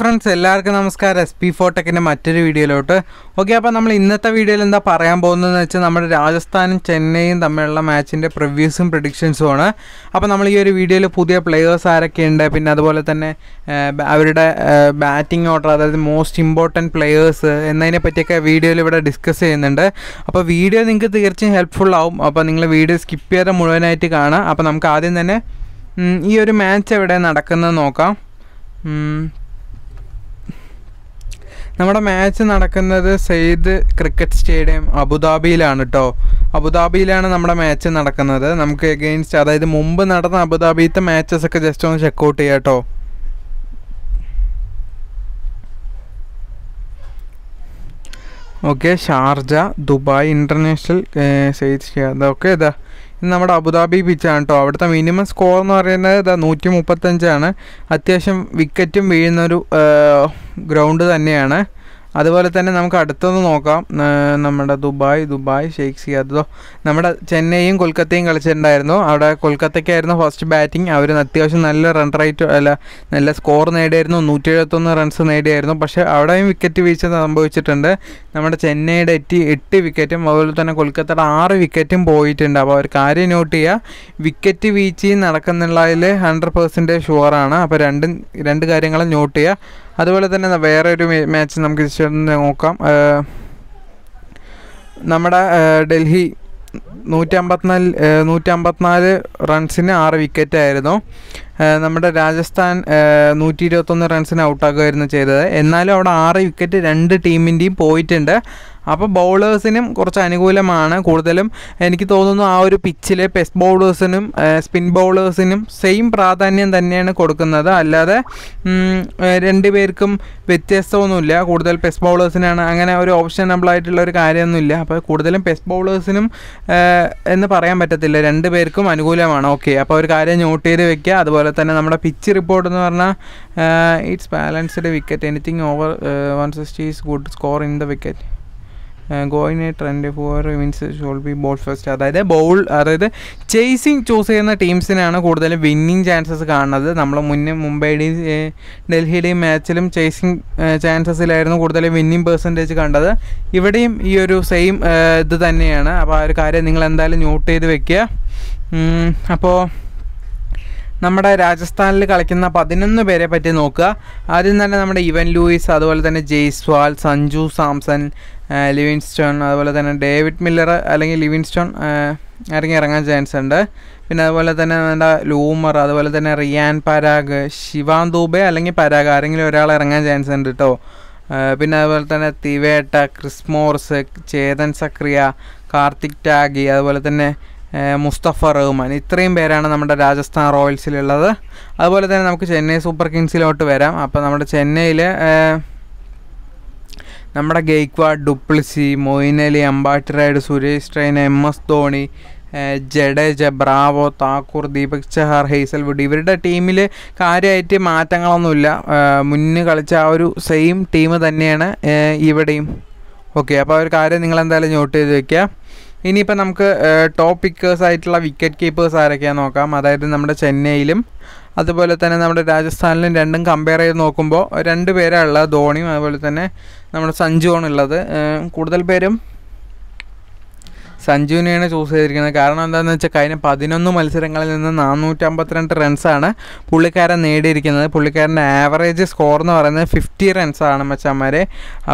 friends എല്ലാവർക്കും നമസ്കാരം S P ഫോട്ടെക്കിൻ്റെ മറ്റൊരു വീഡിയോയിലോട്ട് ഓക്കെ അപ്പോൾ നമ്മൾ ഇന്നത്തെ വീഡിയോയിൽ എന്താ പറയാൻ പോകുന്നതെന്ന് വെച്ചാൽ നമ്മുടെ രാജസ്ഥാനും ചെന്നൈയും തമ്മിലുള്ള മാച്ചിൻ്റെ പ്രിവ്യൂസും പ്രിഡിക്ഷൻസും ആണ് അപ്പോൾ നമ്മൾ ഈ ഒരു വീഡിയോയിൽ പുതിയ പ്ലെയേഴ്സ് ആരൊക്കെ ഉണ്ട് പിന്നെ അതുപോലെ തന്നെ അവരുടെ ബാറ്റിംഗ് ഓർഡർ അതായത് മോസ്റ്റ് ഇമ്പോർട്ടൻറ്റ് പ്ലെയേഴ്സ് എന്നതിനെ പറ്റിയൊക്കെ വീഡിയോയിൽ ഇവിടെ ഡിസ്കസ് ചെയ്യുന്നുണ്ട് അപ്പോൾ വീഡിയോ നിങ്ങൾക്ക് തീർച്ചയായും ഹെൽപ്ഫുൾ ആവും അപ്പോൾ നിങ്ങൾ വീഡിയോ സ്കിപ്പ് ചെയ്യാതെ മുഴുവനായിട്ട് കാണാം അപ്പോൾ നമുക്ക് ആദ്യം തന്നെ ഈ ഒരു മാച്ച് എവിടെ നടക്കുന്നത് നോക്കാം നമ്മുടെ മാച്ച് നടക്കുന്നത് സെയ്ദ് ക്രിക്കറ്റ് സ്റ്റേഡിയം അബുദാബിയിലാണ് കേട്ടോ അബുദാബിയിലാണ് നമ്മുടെ മാച്ച് നടക്കുന്നത് നമുക്ക് എഗെയിൻസ്റ്റ് അതായത് മുമ്പ് നടന്ന അബുദാബിയിലത്തെ മാച്ചസ് ഒക്കെ ജസ്റ്റ് ഒന്ന് ചെക്കൗട്ട് ചെയ്യാം കേട്ടോ okay Sharjah Dubai international Zayed ഷിയാദ് ഓക്കെ ഇതാ നമ്മുടെ അബുദാബി പിച്ചാണ് കേട്ടോ അവിടുത്തെ മിനിമം സ്കോർ എന്ന് പറയുന്നത് ഇതാ നൂറ്റി മുപ്പത്തഞ്ചാണ് അത്യാവശ്യം വിക്കറ്റും വീഴുന്നൊരു ഗ്രൗണ്ട് തന്നെയാണ് അതുപോലെ തന്നെ നമുക്ക് അടുത്തൊന്ന് നോക്കാം നമ്മുടെ ദുബായ് ദുബായ് ഷെയ്ഖ് സിയാദോ നമ്മുടെ ചെന്നൈയും കൊൽക്കത്തയും കളിച്ചിട്ടുണ്ടായിരുന്നു അവിടെ കൊൽക്കത്തയ്ക്കായിരുന്നു ഫസ്റ്റ് ബാറ്റിംഗ് അവർ അത്യാവശ്യം നല്ല റൺ റേറ്റ് അല്ല നല്ല സ്കോർ നേടിയായിരുന്നു നൂറ്റി എഴുപത്തൊന്ന് റൺസ് നേടിയായിരുന്നു പക്ഷേ അവിടെയും വിക്കറ്റ് വീഴ്ച സംഭവിച്ചിട്ടുണ്ട് നമ്മുടെ ചെന്നൈയുടെ എറ്റി എട്ട് വിക്കറ്റും അതുപോലെ തന്നെ കൊൽക്കത്തയുടെ ആറ് വിക്കറ്റും പോയിട്ടുണ്ട് അപ്പോൾ അവർ കാര്യം നോട്ട് ചെയ്യുക വിക്കറ്റ് വീഴ്ചയും നടക്കുന്നുള്ളതിൽ ഹൺഡ്രഡ് പെർസെൻറ്റേജ് ഷുവറാണ് അപ്പോൾ രണ്ടും രണ്ട് കാര്യങ്ങളും നോട്ട് ചെയ്യുക അതുപോലെ തന്നെ വേറെ ഒരു മാച്ച് നമുക്ക് നോക്കാം നമ്മുടെ ഡൽഹി നൂറ്റമ്പത്തിനാല് നൂറ്റമ്പത്തിനാല് റൺസിന് ആറ് വിക്കറ്റായിരുന്നു നമ്മുടെ രാജസ്ഥാൻ നൂറ്റി ഇരുപത്തൊന്ന് റൺസിന് ഔട്ടാക്കുമായിരുന്നു ചെയ്തത് എന്നാലും അവിടെ ആറ് വിക്കറ്റ് രണ്ട് ടീമിൻ്റെയും പോയിട്ടുണ്ട് അപ്പോൾ ബൗളേഴ്സിനും കുറച്ച് അനുകൂലമാണ് കൂടുതലും എനിക്ക് തോന്നുന്നു ആ ഒരു പിച്ചിലെ പെസ് ബൗളേഴ്സിനും സ്പിൻ ബൗളേഴ്സിനും സെയിം പ്രാധാന്യം തന്നെയാണ് കൊടുക്കുന്നത് അല്ലാതെ രണ്ടുപേർക്കും വ്യത്യസ്തമൊന്നുമില്ല കൂടുതൽ പെസ് ബൗളേഴ്സിനാണ് അങ്ങനെ ഒരു ഓപ്ഷനബിൾ ആയിട്ടുള്ള ഒരു കാര്യമൊന്നുമില്ല അപ്പോൾ കൂടുതലും പെസ് ബൗളേഴ്സിനും എന്ന് പറയാൻ പറ്റത്തില്ല രണ്ടുപേർക്കും അനുകൂലമാണ് ഓക്കെ അപ്പോൾ ഒരു കാര്യം നോട്ട് ചെയ്ത് വെക്കുക അതുപോലെ തന്നെ നമ്മുടെ പിച്ച് റിപ്പോർട്ട് എന്ന് പറഞ്ഞാൽ it's balanced wicket anything over one sixty is good score in the wicket going a trend for means should be bowl first അതായത് ബോൾ അതായത് ചേസിങ് ചൂസ് ചെയ്യുന്ന ടീംസിനാണ് കൂടുതലും വിന്നിങ് ചാൻസസ് കാണുന്നത് നമ്മൾ മുന്നേ മുംബൈയുടെയും ഡൽഹിയുടെയും മാച്ചിലും ചേസിങ് ചാൻസസിലായിരുന്നു കൂടുതലും വിന്നിങ് പെർസെൻറ്റേജ് കണ്ടത് ഇവിടെയും ഈ ഒരു സെയിം ഇത് തന്നെയാണ് അപ്പോൾ ആ ഒരു കാര്യം നിങ്ങൾ എന്തായാലും നോട്ട് ചെയ്ത് വെക്കുക അപ്പോൾ നമ്മുടെ രാജസ്ഥാനിൽ കളിക്കുന്ന പതിനൊന്ന് പേരെ പറ്റി നോക്കുക ആദ്യം തന്നെ നമ്മുടെ ഇവൻ ലൂയിസ് അതുപോലെ തന്നെ ജെയ്സ്വാൾ സഞ്ജു സാംസൺ ലിവിൻസ്റ്റോൺ അതുപോലെ തന്നെ ഡേവിഡ് മില്ലർ അല്ലെങ്കിൽ ലിവിൻസ്റ്റോൺ ഇറങ്ങി ഇറങ്ങാൻ ചാൻസ് ഉണ്ട് പിന്നെ അതുപോലെ തന്നെ നമ്മുടെ ലൂമർ അതുപോലെ തന്നെ റിയാൻ പരാഗ് ശിവാൻ ദൂബെ അല്ലെങ്കിൽ പരാഗ് ആരെങ്കിലും ഒരാൾ ഇറങ്ങാൻ ചാൻസ് ഉണ്ട് കേട്ടോ പിന്നെ അതുപോലെ തന്നെ തിവേട്ട ക്രിസ്മോർസ് ചേതൻ സക്രിയ കാർത്തിക് ടാഗി അതുപോലെ തന്നെ മുസ്തഫ റഹ്മാൻ ഇത്രയും പേരാണ് നമ്മുടെ രാജസ്ഥാൻ റോയൽസിലുള്ളത് അതുപോലെ തന്നെ നമുക്ക് ചെന്നൈ സൂപ്പർ കിങ്സിലോട്ട് വരാം അപ്പോൾ നമ്മുടെ ചെന്നൈയിൽ നമ്മുടെ ഗെയ്ക്വാഡ് ഡുപ്ലിസി മൊയിൻ അലി റൈഡ് സുരേഷ് ട്രെയിൻ M S Dhoni Jadeja Bravo Thakur Deepak Chahar Hazlewood ഇവരുടെ ടീമിൽ കാര്യമായിട്ട് മാറ്റങ്ങളൊന്നുമില്ല മുന്ന് കളിച്ച ആ ഒരു സെയിം ടീം തന്നെയാണ് ഇവിടെയും ഓക്കെ അപ്പോൾ ഒരു കാര്യം നിങ്ങൾ എന്തായാലും നോട്ട് ചെയ്ത് വെക്കുക ഇനിയിപ്പോൾ നമുക്ക് ടോപ്പ് പിക്കേഴ്സ് ആയിട്ടുള്ള വിക്കറ്റ് കീപ്പേഴ്സ് ആരൊക്കെയാണെന്ന് നോക്കാം അതായത് നമ്മുടെ ചെന്നൈയിലും അതുപോലെ തന്നെ നമ്മുടെ രാജസ്ഥാനിലും രണ്ടും കമ്പയർ ചെയ്ത് നോക്കുമ്പോൾ രണ്ട് പേരാണ് ഉള്ളത് ധോണിയും അതുപോലെ തന്നെ നമ്മുടെ സഞ്ജുവാണുള്ളത് കൂടുതൽ പേരും സഞ്ജുവിനെയാണ് ചൂസ് ചെയ്തിരിക്കുന്നത് കാരണം എന്താണെന്ന് വെച്ചാൽ കഴിഞ്ഞ പതിനൊന്ന് മത്സരങ്ങളിൽ നിന്ന് നാനൂറ്റമ്പത്തിരണ്ട് റൺസാണ് പുള്ളിക്കാരൻ നേടിയിരിക്കുന്നത് പുള്ളിക്കാരൻ്റെ ആവറേജ് സ്കോർ എന്ന് പറയുന്നത് ഫിഫ്റ്റി റൺസാണ് മച്ചന്മാരെ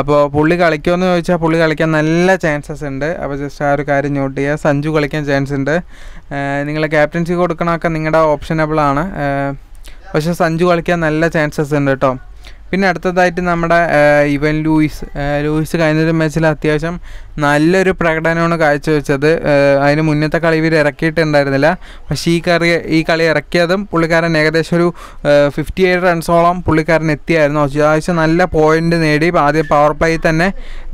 അപ്പോൾ പുള്ളി കളിക്കുമെന്ന് ചോദിച്ചാൽ പുള്ളി കളിക്കാൻ നല്ല ചാൻസസ് ഉണ്ട് അപ്പോൾ ജസ്റ്റ് ആ ഒരു കാര്യം നോട്ട് ചെയ്യുക സഞ്ജു കളിക്കാൻ ചാൻസ് ഉണ്ട് നിങ്ങൾ ക്യാപ്റ്റൻസി കൊടുക്കണമൊക്കെ നിങ്ങളുടെ ഓപ്ഷനബിളാണ് പക്ഷേ സഞ്ജു കളിക്കാൻ നല്ല ചാൻസസ് ഉണ്ട് കേട്ടോ പിന്നെ അടുത്തതായിട്ട് നമ്മുടെ ഇവൻ ലൂയിസ് ലൂയിസ് കഴിഞ്ഞൊരു മാച്ചിൽ അത്യാവശ്യം നല്ലൊരു പ്രകടനമാണ് കാഴ്ചവെച്ചത് അതിന് മുന്നത്തെ കളി ഇവർ ഇറക്കിയിട്ടുണ്ടായിരുന്നില്ല പക്ഷേ ഈ കളി ഈ കളി ഇറക്കിയതും പുള്ളിക്കാരൻ ഏകദേശം ഒരു ഫിഫ്റ്റി എയ്റ്റ് റൺസോളം പുള്ളിക്കാരൻ എത്തിയായിരുന്നു അത്യാവശ്യം നല്ല പോയിന്റ് നേടി ആദ്യം പവർ പ്ലേയിൽ തന്നെ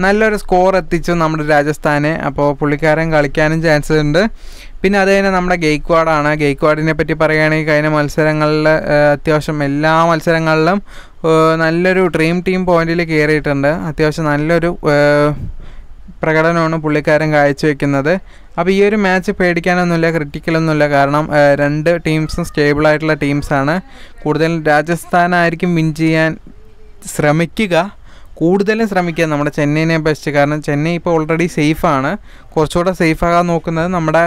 നല്ലൊരു സ്കോർ എത്തിച്ചു നമ്മുടെ രാജസ്ഥാനെ അപ്പോൾ പുള്ളിക്കാരൻ കളിക്കാനും ചാൻസ് ഉണ്ട് പിന്നെ അത് കഴിഞ്ഞാൽ നമ്മുടെ ഗെയ്ക്വാഡാണ് ഗെയ്ക്വാഡിനെ പറ്റി പറയുകയാണെങ്കിൽ കഴിഞ്ഞ മത്സരങ്ങളിൽ അത്യാവശ്യം എല്ലാ മത്സരങ്ങളിലും നല്ലൊരു ഡ്രീം ടീം പോയിന്റിൽ കയറിയിട്ടുണ്ട് അത്യാവശ്യം നല്ലൊരു പ്രകടനമാണ് പുള്ളിക്കാരൻ കാഴ്ചവെക്കുന്നത് അപ്പോൾ ഈ ഒരു മാച്ച് പേടിക്കാനൊന്നുമില്ല ക്രിറ്റിക്കലൊന്നുമില്ല കാരണം രണ്ട് ടീംസും സ്റ്റേബിളായിട്ടുള്ള ടീംസാണ് കൂടുതൽ രാജസ്ഥാനായിരിക്കും വിൻ ചെയ്യാൻ ശ്രമിക്കുക കൂടുതലും ശ്രമിക്കുക നമ്മുടെ ചെന്നൈനെ ബെസ്റ്റ് കാരണം ചെന്നൈ ഇപ്പോൾ ഓൾറെഡി സേഫാണ് കുറച്ചുകൂടെ സേഫാകാൻ നോക്കുന്നത് നമ്മുടെ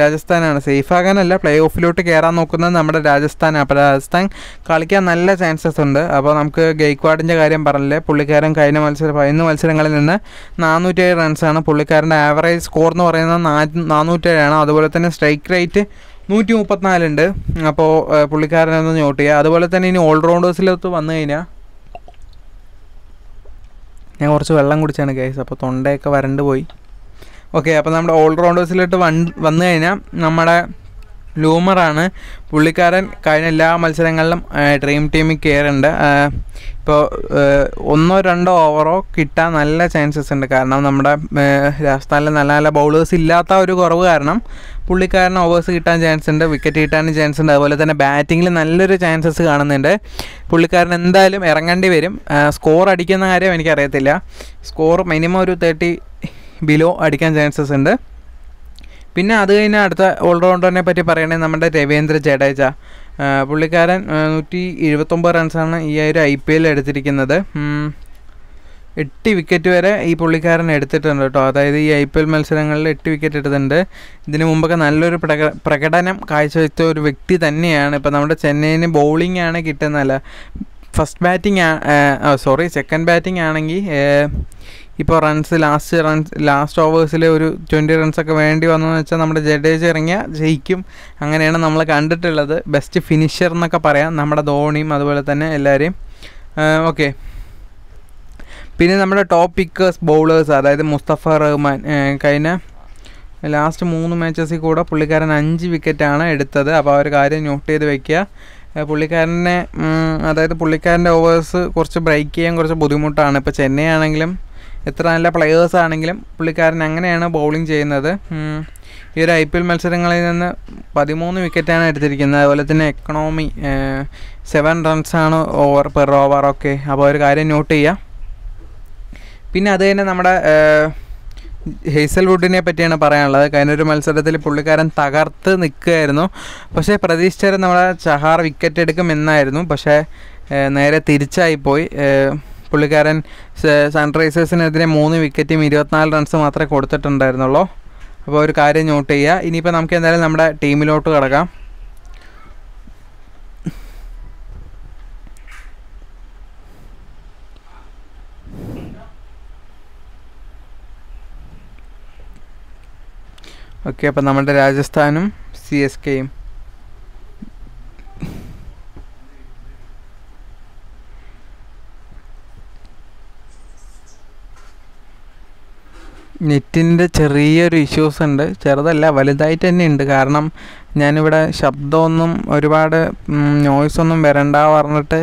രാജസ്ഥാനാണ് ആകാനല്ല പ്ലേ ഓഫിലോട്ട് കയറാൻ നോക്കുന്നത് നമ്മുടെ രാജസ്ഥാൻ അപ്പോൾ രാജസ്ഥാൻ കളിക്കാൻ നല്ല ചാൻസസ് ഉണ്ട് അപ്പോൾ നമുക്ക് ഗെയ്ക്വാഡിൻ്റെ കാര്യം പറഞ്ഞില്ലേ പുള്ളിക്കാരൻ കഴിഞ്ഞ മത്സരം പതിനൊന്ന് മത്സരങ്ങളിൽ നിന്ന് നാനൂറ്റേഴ് റൺസാണ് പുള്ളിക്കാരൻ്റെ ആവറേജ് സ്കോർ എന്ന് പറയുന്നത് നാ നാനൂറ്റേഴാണ് അതുപോലെ തന്നെ സ്ട്രൈക്ക് റേറ്റ് നൂറ്റി മുപ്പത്തിനാലുണ്ട് അപ്പോൾ പുള്ളിക്കാരനൊന്ന് നോട്ട് ചെയ്യുക അതുപോലെ തന്നെ ഇനി ഓൾറൗണ്ടേഴ്സിലൊത്ത് വന്നു കഴിഞ്ഞാൽ ഞാൻ കുറച്ച് വെള്ളം കുടിച്ചാണ് കേസ് അപ്പോൾ തൊണ്ടയൊക്കെ വരണ്ട് പോയി ഓക്കെ അപ്പോൾ നമ്മുടെ ഓൾറൗണ്ടേഴ്സിലോട്ട് വൺ വന്നു കഴിഞ്ഞാൽ നമ്മുടെ ലൂമറാണ് പുള്ളിക്കാരൻ കഴിഞ്ഞ എല്ലാ മത്സരങ്ങളിലും ഡ്രീം ടീമിൽ കയറുന്നുണ്ട് ഇപ്പോൾ ഒന്നോ രണ്ടോ ഓവറോ കിട്ടാൻ നല്ല ചാൻസസ് ഉണ്ട് കാരണം നമ്മുടെ രാജസ്ഥാനിൽ നല്ല നല്ല ബൗളേഴ്സ് ഇല്ലാത്ത ഒരു കുറവ് കാരണം പുള്ളിക്കാരന് ഓവേഴ്സ് കിട്ടാൻ ചാൻസ് ഉണ്ട് വിക്കറ്റ് കിട്ടാനും ചാൻസ് ഉണ്ട് അതുപോലെ തന്നെ ബാറ്റിങ്ങിൽ നല്ലൊരു ചാൻസസ് കാണുന്നുണ്ട് പുള്ളിക്കാരൻ എന്തായാലും ഇറങ്ങേണ്ടി വരും സ്കോർ അടിക്കുന്ന കാര്യം എനിക്കറിയത്തില്ല സ്കോർ മിനിമം ഒരു തേർട്ടി ബിലോ അടിക്കാൻ ചാൻസസ് ഉണ്ട് പിന്നെ അത് കഴിഞ്ഞ അടുത്ത ഓൾറൗണ്ടറിനെ പറ്റി പറയുകയാണെങ്കിൽ നമ്മുടെ രവീന്ദ്ര ജഡേജ പുള്ളിക്കാരൻ നൂറ്റി എഴുപത്തൊമ്പത് റൺസാണ് ഈ ഒരു ഐ പി എൽ എടുത്തിരിക്കുന്നത് എട്ട് വിക്കറ്റ് വരെ ഈ പുള്ളിക്കാരൻ എടുത്തിട്ടുണ്ട് കേട്ടോ അതായത് ഈ ഐ പി എൽ മത്സരങ്ങളിൽ എട്ട് വിക്കറ്റ് എടുത്തിട്ടുണ്ട് ഇതിനു മുമ്പൊക്കെ നല്ലൊരു പ്രകടനം കാഴ്ചവെച്ച ഒരു വ്യക്തി തന്നെയാണ് ഇപ്പോൾ നമ്മുടെ ചെന്നൈയിന് ബൗളിംഗ് ആണ് കിട്ടുന്നതല്ല first batting sorry second batting ആണെങ്കിൽ ഇപ്പോൾ റൺസ് ലാസ്റ്റ് റൺസ് ലാസ്റ്റ് ഓവേഴ്സിലെ ഒരു ട്വൻറ്റി റൺസൊക്കെ വേണ്ടി വന്നതെന്ന് വെച്ചാൽ നമ്മുടെ ജഡേജ് ഇറങ്ങിയ ജയിക്കും അങ്ങനെയാണ് നമ്മൾ കണ്ടിട്ടുള്ളത് ബെസ്റ്റ് ഫിനിഷർ എന്നൊക്കെ പറയാം നമ്മുടെ ധോണിയും അതുപോലെ തന്നെ എല്ലാവരെയും ഓക്കെ പിന്നെ നമ്മുടെ ടോപ്പ് പിക്കേഴ്സ് ബൗളേഴ്സ് അതായത് മുസ്തഫ റഹ്മാൻ കഴിഞ്ഞ ലാസ്റ്റ് മൂന്ന് മാച്ചസിൽ കൂടെ പുള്ളിക്കാരൻ അഞ്ച് വിക്കറ്റാണ് എടുത്തത് അപ്പോൾ ആ ഒരു കാര്യം നോട്ട് ചെയ്ത് വെക്കുക പുള്ളിക്കാരനെ അതായത് പുള്ളിക്കാരൻ്റെ ഓവേഴ്സ് കുറച്ച് ബ്രേക്ക് ചെയ്യാൻ കുറച്ച് ബുദ്ധിമുട്ടാണ് ഇപ്പോൾ ചെന്നൈ ആണെങ്കിലും എത്ര നല്ല പ്ലെയേഴ്സ് ആണെങ്കിലും പുള്ളിക്കാരൻ അങ്ങനെയാണ് ബൗളിംഗ് ചെയ്യുന്നത് ഈ ഒരു ഐ പി എൽ മത്സരങ്ങളിൽ നിന്ന് പതിമൂന്ന് വിക്കറ്റാണ് എടുത്തിരിക്കുന്നത് അതുപോലെ തന്നെ എക്കണോമി സെവൻ റൺസാണ് ഓവർ പെർ ഒക്കെ അപ്പോൾ ഒരു കാര്യം നോട്ട് ചെയ്യാം പിന്നെ അത് തന്നെ നമ്മുടെ ഹെയ്സൽവുഡിനെ പറ്റിയാണ് പറയാനുള്ളത് കഴിഞ്ഞ ഒരു മത്സരത്തിൽ പുള്ളിക്കാരൻ തകർത്ത് നിൽക്കുകയായിരുന്നു പക്ഷേ പ്രതീക്ഷിച്ചത് നമ്മുടെ ചഹാർ വിക്കറ്റ് എടുക്കുമെന്നായിരുന്നു പക്ഷേ നേരെ തിരിച്ചായി പോയി പുള്ളിക്കാരൻ സൺറൈസേഴ്സിനെതിരെ മൂന്ന് വിക്കറ്റും ഇരുപത്തിനാല് റൺസ് മാത്രമേ കൊടുത്തിട്ടുണ്ടായിരുന്നുള്ളൂ അപ്പോൾ ഒരു കാര്യം നോട്ട് ചെയ്യുക ഇനിയിപ്പോൾ നമുക്ക് എന്തായാലും നമ്മുടെ ടീമിലോട്ട് കിടക്കാം ഓക്കെ അപ്പോൾ നമ്മുടെ രാജസ്ഥാനും സി എസ് കെയും നെറ്റിൻ്റെ ചെറിയൊരു ഇഷ്യൂസ് ഉണ്ട് ചെറുതല്ല വലുതായിട്ട് തന്നെ ഉണ്ട് കാരണം ഞാനിവിടെ ശബ്ദമൊന്നും ഒരുപാട് നോയ്സൊന്നും ഒന്നും വരണ്ട പറഞ്ഞിട്ട്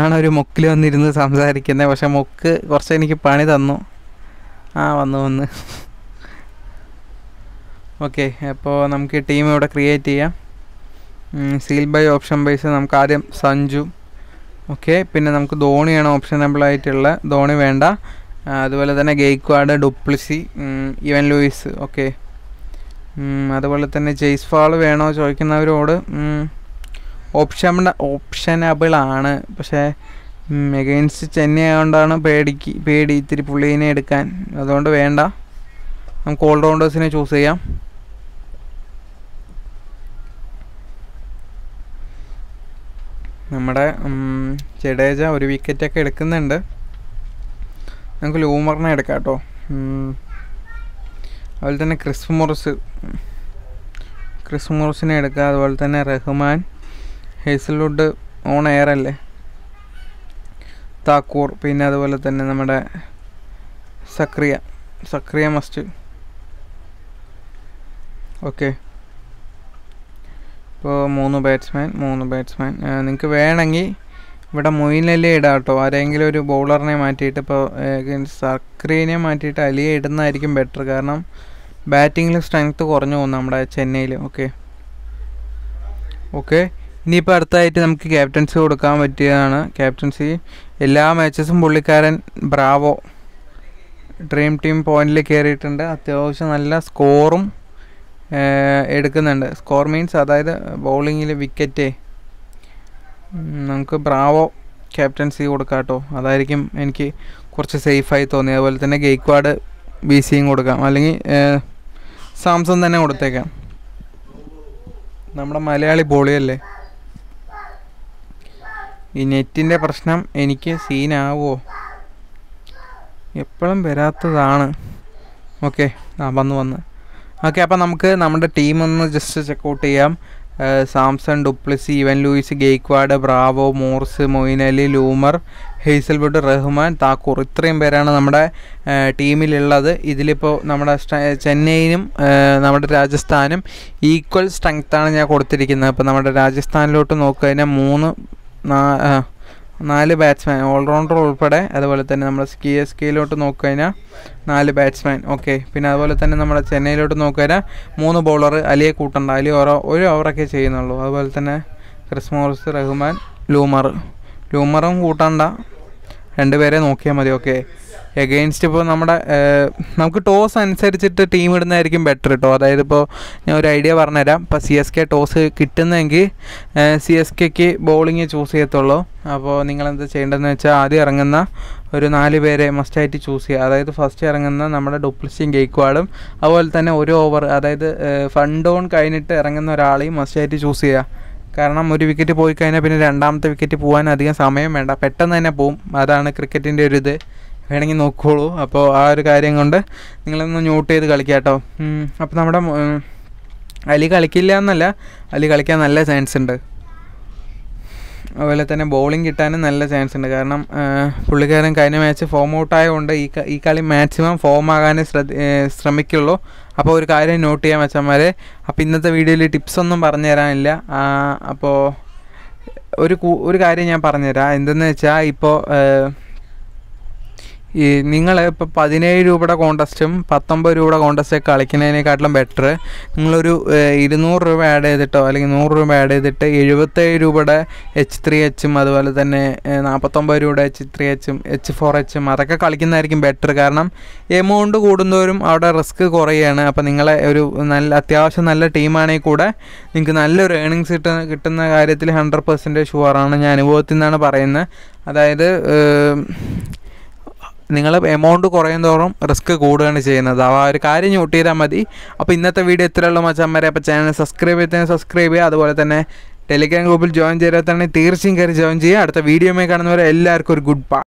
ആണ് ഒരു മുക്കിൽ വന്നിരുന്ന് സംസാരിക്കുന്നത് പക്ഷെ മുക്ക് കുറച്ച് എനിക്ക് പണി തന്നു ആ വന്നു വന്ന് ഓക്കെ അപ്പോൾ നമുക്ക് ടീം ഇവിടെ ക്രിയേറ്റ് ചെയ്യാം സീൽ ബൈ ഓപ്ഷൻ ബൈസ് നമുക്ക് ആദ്യം സഞ്ജു ഓക്കെ പിന്നെ നമുക്ക് ധോണിയാണ് ഓപ്ഷനബിളായിട്ടുള്ള ധോണി വേണ്ട അതുപോലെ തന്നെ Gaikwad Du Plessis Evin Lewis okay അതുപോലെ തന്നെ ജെയ്സ് ഫാൾ വേണോ ചോദിക്കുന്നവരോട് ഓപ്ഷൻ ഓപ്ഷനബിളാണ് ആണ് പക്ഷേ എഗെയിൻസ്റ്റ് ചെന്നൈ ആയതുകൊണ്ടാണ് പേടിക്ക് പേടി ഇത്തിരി പുള്ളീനെ എടുക്കാൻ അതുകൊണ്ട് വേണ്ട നമുക്ക് ഓൾറൗണ്ടേഴ്സിനെ ചൂസ് ചെയ്യാം നമ്മുടെ ജഡേജ ഒരു വിക്കറ്റൊക്കെ എടുക്കുന്നുണ്ട് നമുക്ക് ലൂമറിനെ എടുക്കാം കേട്ടോ അതുപോലെ തന്നെ ക്രിസ് മോറിസ് ക്രിസ് മോറിസിനെ എടുക്കുക അതുപോലെ തന്നെ റഹ്മാൻ ഹേസൽവുഡ് ഓൺ എയർ അല്ലേ താക്കൂർ പിന്നെ അതുപോലെ തന്നെ നമ്മുടെ സക്രിയ സക്രിയ മസ്റ്റ് ഓക്കെ ഇപ്പോൾ മൂന്ന് ബാറ്റ്സ്മാൻ മൂന്ന് ബാറ്റ്സ്മാൻ നിങ്ങൾക്ക് വേണമെങ്കിൽ ഇവിടെ മൊയിൻ അലിയെ ഇടാം കേട്ടോ ആരെങ്കിലും ഒരു ബൗളറിനെ മാറ്റിയിട്ട് ഇപ്പോൾ സർക്രീനെ മാറ്റിയിട്ട് അലിയെ ഇടുന്നതായിരിക്കും ബെറ്റർ കാരണം ബാറ്റിങ്ങിൽ സ്ട്രെങ്ത് കുറഞ്ഞു പോകും നമ്മുടെ ചെന്നൈയിൽ ഓക്കെ ഓക്കെ ഇനിയിപ്പോൾ അടുത്തായിട്ട് നമുക്ക് ക്യാപ്റ്റൻസി കൊടുക്കാൻ പറ്റിയതാണ് ക്യാപ്റ്റൻസി എല്ലാ മാച്ചസും പുള്ളിക്കാരൻ ബ്രാവോ ഡ്രീം ടീം പോയിന്റിൽ കയറിയിട്ടുണ്ട് അത്യാവശ്യം നല്ല സ്കോറും എടുക്കുന്നുണ്ട് സ്കോർ മീൻസ് അതായത് ബൗളിങ്ങിൽ വിക്കറ്റേ നമുക്ക് ബ്രാവോ ക്യാപ്റ്റൻസി കൊടുക്കാം കേട്ടോ അതായിരിക്കും എനിക്ക് കുറച്ച് സേഫായി തോന്നി അതുപോലെ തന്നെ ഗെയ്ക്വാഡ് ബി സിയും കൊടുക്കാം അല്ലെങ്കിൽ സാംസങ് തന്നെ കൊടുത്തേക്കാം നമ്മുടെ മലയാളി ബോളിയല്ലേ ഈ നെറ്റിൻ്റെ പ്രശ്നം എനിക്ക് സീനാവോ എപ്പോഴും വരാത്തതാണ് ഓക്കെ ആ വന്ന് വന്ന് ഓക്കെ അപ്പം നമുക്ക് നമ്മുടെ ടീം ഒന്ന് ജസ്റ്റ് ചെക്കൗട്ട് ചെയ്യാം Samson Du Plessis Evin Lewis Gaikwad Bravo Morris Moeen Ali Lomror Hazlewood Rahman Thakur ഇത്രയും പേരാണ് നമ്മുടെ ടീമിലുള്ളത് ഇതിലിപ്പോൾ നമ്മുടെ ചെന്നൈയിനും നമ്മുടെ രാജസ്ഥാനും ഈക്വൽ സ്ട്രെങ്ത്താണ് ഞാൻ കൊടുത്തിരിക്കുന്നത് അപ്പോൾ നമ്മുടെ രാജസ്ഥാനിലോട്ട് നോക്കുക കഴിഞ്ഞാൽ മൂന്ന് നാല് ബാറ്റ്സ്മാൻ ഓൾറൗണ്ടർ ഉൾപ്പെടെ അതുപോലെ തന്നെ നമ്മൾ കെ എസ് കെയിലോട്ട് നോക്കി കഴിഞ്ഞാൽ നാല് ബാറ്റ്സ്മാൻ ഓക്കെ പിന്നെ അതുപോലെ തന്നെ നമ്മുടെ ചെന്നൈയിലോട്ട് നോക്കി കഴിഞ്ഞാൽ മൂന്ന് ബൗളർ അലിയെ കൂട്ടണ്ട അലി ഓരോ ഒരു ഓവറൊക്കെ ചെയ്യുന്നുള്ളൂ അതുപോലെ തന്നെ ക്രിസ് മോർസ് റഹ്മാൻ ലൂമർ ലൂമറും കൂട്ടണ്ട രണ്ടുപേരെ നോക്കിയാൽ മതി ഓക്കെ എഗെയിൻസ്റ്റ് ഇപ്പോൾ നമ്മുടെ നമുക്ക് ടോസ് അനുസരിച്ചിട്ട് ടീം ഇടുന്നതായിരിക്കും ബെറ്റർ കേട്ടോ അതായത് ഇപ്പോൾ ഞാൻ ഒരു ഐഡിയ പറഞ്ഞുതരാം ഇപ്പോൾ സി എസ് കെ ടോസ് കിട്ടുന്നെങ്കിൽ സി എസ് കെക്ക് ബോളിങ് ചൂസ് ചെയ്യത്തുള്ളൂ അപ്പോൾ എന്താ ചെയ്യേണ്ടതെന്ന് വെച്ചാൽ ആദ്യം ഇറങ്ങുന്ന ഒരു നാല് പേരെ മസ്റ്റായിട്ട് ചൂസ് ചെയ്യുക അതായത് ഫസ്റ്റ് ഇറങ്ങുന്ന നമ്മുടെ ഡുപ്ലിസിയും ഗെയ്ക്വാഡും അതുപോലെ തന്നെ ഒരു ഓവർ അതായത് ഫണ്ട് ഓൺ കഴിഞ്ഞിട്ട് ഇറങ്ങുന്ന ഒരാളെയും മസ്റ്റായിട്ട് ചൂസ് ചെയ്യുക കാരണം ഒരു വിക്കറ്റ് പോയി കഴിഞ്ഞാൽ പിന്നെ രണ്ടാമത്തെ വിക്കറ്റ് പോകാൻ അധികം സമയം വേണ്ട പെട്ടെന്ന് തന്നെ പോവും അതാണ് ക്രിക്കറ്റിൻ്റെ ഒരു ഇത് വേണമെങ്കിൽ നോക്കുകയുള്ളൂ അപ്പോൾ ആ ഒരു കാര്യം കൊണ്ട് നിങ്ങളൊന്ന് മ്യൂട്ട് ചെയ്ത് കളിക്കുക കേട്ടോ അപ്പോൾ നമ്മുടെ അലി കളിക്കില്ല എന്നല്ല അലി കളിക്കാൻ നല്ല ചാൻസ് ഉണ്ട് അതുപോലെ തന്നെ ബോളിംഗ് കിട്ടാനും നല്ല ചാൻസ് ഉണ്ട് കാരണം പുള്ളിക്കാരൻ കഴിഞ്ഞ മാച്ച് ഫോം ഔട്ട് ആയതുകൊണ്ട് ഈ ഈ കളി മാക്സിമം ഫോം ആകാനേ ശ്രദ്ധ ശ്രമിക്കുള്ളൂ അപ്പോൾ ഒരു കാര്യം നോട്ട് ചെയ്യാൻ വെച്ചമാരെ അപ്പോൾ ഇന്നത്തെ വീഡിയോയിൽ ടിപ്സൊന്നും പറഞ്ഞു തരാനില്ല അപ്പോൾ ഒരു ഒരു കാര്യം ഞാൻ പറഞ്ഞുതരാം എന്തെന്ന് വെച്ചാൽ ഇപ്പോൾ ഈ നിങ്ങൾ ഇപ്പോൾ പതിനേഴ് രൂപയുടെ കോൺടസ്റ്റും പത്തൊമ്പത് രൂപയുടെ കോൺടസ്റ്റ് കളിക്കുന്നതിനെക്കാട്ടിലും ബെറ്റർ നിങ്ങളൊരു ഇരുന്നൂറ് രൂപ ആഡ് ചെയ്തിട്ടോ അല്ലെങ്കിൽ നൂറ് രൂപ ആഡ് ചെയ്തിട്ട് എഴുപത്തേഴ് രൂപയുടെ എച്ച് ത്രീ എച്ചും അതുപോലെ തന്നെ നാൽപ്പത്തൊമ്പത് രൂപയുടെ എച്ച് ത്രീ എച്ചും എച്ച് ഫോർ എച്ചും അതൊക്കെ കളിക്കുന്നതായിരിക്കും ബെറ്റർ കാരണം എമൗണ്ട് കൂടുന്നവരും അവിടെ റിസ്ക് കുറയുകയാണ് അപ്പോൾ നിങ്ങളെ ഒരു നല്ല അത്യാവശ്യം നല്ല ടീമാണെങ്കിൽ കൂടെ നിങ്ങൾക്ക് നല്ലൊരു ഏണിങ്സ് കിട്ടുന്ന കിട്ടുന്ന കാര്യത്തിൽ ഹൺഡ്രഡ് പെർസെൻറ്റേജ് ഷുവറാണ് ഞാൻ അനുഭവത്തിൽ നിന്നാണ് പറയുന്നത് അതായത് നിങ്ങൾ എമൗണ്ട് കുറയും തോറും റിസ്ക് കൂടുകയാണ് ചെയ്യുന്നത് അപ്പോൾ ആ ഒരു കാര്യം നോട്ട് ചെയ്താൽ മതി അപ്പോൾ ഇന്നത്തെ വീഡിയോ ഇത്രയുള്ള മച്ചന്മാരെ അപ്പോൾ ചാനൽ സബ്സ്ക്രൈബ് ചെയ്ത് സബ്സ്ക്രൈബ് ചെയ്യുക അതുപോലെ തന്നെ ടെലിഗ്രാം ഗ്രൂപ്പിൽ ജോയിൻ ചെയ്താൽ തന്നെ തീർച്ചയായും കയറി ജോയിൻ ചെയ്യുക അടുത്ത മേ കാണുന്നവരെ എല്ലാവർക്കും ഒരു ഗുഡ് ബൈ